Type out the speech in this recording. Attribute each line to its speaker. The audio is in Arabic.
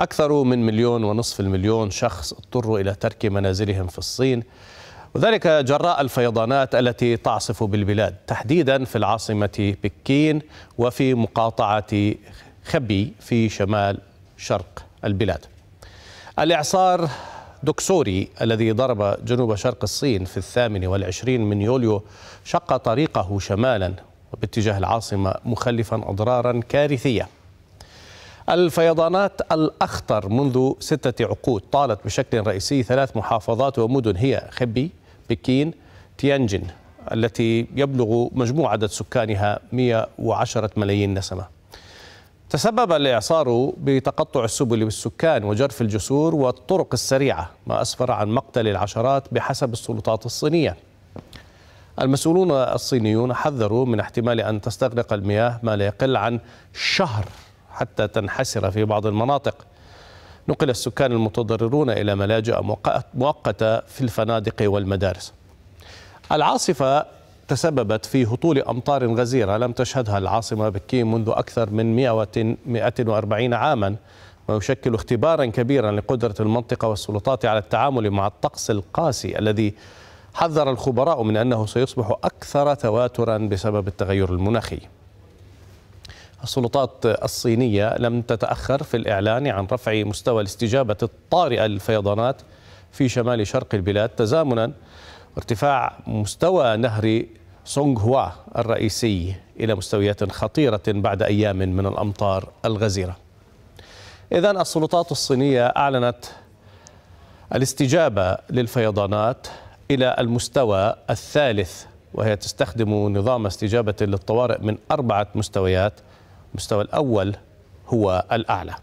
Speaker 1: أكثر من مليون ونصف المليون شخص اضطروا إلى ترك منازلهم في الصين وذلك جراء الفيضانات التي تعصف بالبلاد تحديدا في العاصمة بكين وفي مقاطعة خبي في شمال شرق البلاد الإعصار دوكسوري الذي ضرب جنوب شرق الصين في الثامن والعشرين من يوليو شق طريقه شمالا وباتجاه العاصمة مخلفا أضرارا كارثية الفيضانات الأخطر منذ ستة عقود طالت بشكل رئيسي ثلاث محافظات ومدن هي خبي بكين تيانجن التي يبلغ مجموع عدد سكانها 110 ملايين نسمة تسبب الإعصار بتقطع السبل بالسكان وجرف الجسور والطرق السريعة ما أسفر عن مقتل العشرات بحسب السلطات الصينية المسؤولون الصينيون حذروا من احتمال أن تستغرق المياه ما لا يقل عن شهر حتى تنحسر في بعض المناطق نقل السكان المتضررون إلى ملاجئ مؤقتة في الفنادق والمدارس العاصفة تسببت في هطول أمطار غزيرة لم تشهدها العاصمة بكين منذ أكثر من 140 عاما ويشكل اختبارا كبيرا لقدرة المنطقة والسلطات على التعامل مع الطقس القاسي الذي حذر الخبراء من أنه سيصبح أكثر تواترا بسبب التغير المناخي السلطات الصينية لم تتأخر في الإعلان عن رفع مستوى الاستجابة الطارئة للفيضانات في شمال شرق البلاد تزامنا ارتفاع مستوى نهر سونغ هوا الرئيسي إلى مستويات خطيرة بعد أيام من الأمطار الغزيرة إذا السلطات الصينية أعلنت الاستجابة للفيضانات إلى المستوى الثالث وهي تستخدم نظام استجابة للطوارئ من أربعة مستويات المستوى الأول هو الأعلى